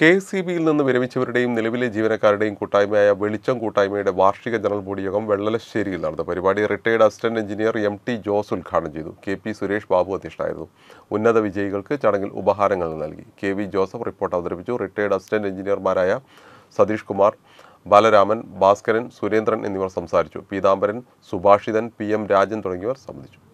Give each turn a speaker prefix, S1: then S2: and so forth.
S1: K S C ബിയിൽ നിന്ന് വിരമിച്ചവരുടെയും നിലവിലെ ജീവനക്കാരുടെയും കൂട്ടായ്മയായ വെളിച്ചം കൂട്ടായ്മയുടെ വാർഷിക ജനറൽ ബോഡി യോഗം വെള്ളലശ്ശേരിയിൽ നടന്നു പരിപാടി retired assistant engineer M T Jose ഉദ്ഘാടനം ചെയ്തു കെ പി സുരേഷ് ബാബു അധ്യക്ഷനായിരുന്നു ഉന്നത വിജയികൾക്ക് ചടങ്ങിൽ ഉപഹാരങ്ങൾ നൽകി കെ വി ജോസഫ് റിപ്പോർട്ട് അവതരിപ്പിച്ചു റിട്ടയർഡ് അസിസ്റ്റന്റ് എഞ്ചിനീയർമാരായ സതീഷ് കുമാർ ബാലരാമൻ ഭാസ്കരൻ സുരേന്ദ്രൻ എന്നിവർ സംസാരിച്ചു പീതാംബരൻ സുഭാഷിതൻ പി എം രാജൻ തുടങ്ങിയവർ സംബന്ധിച്ചു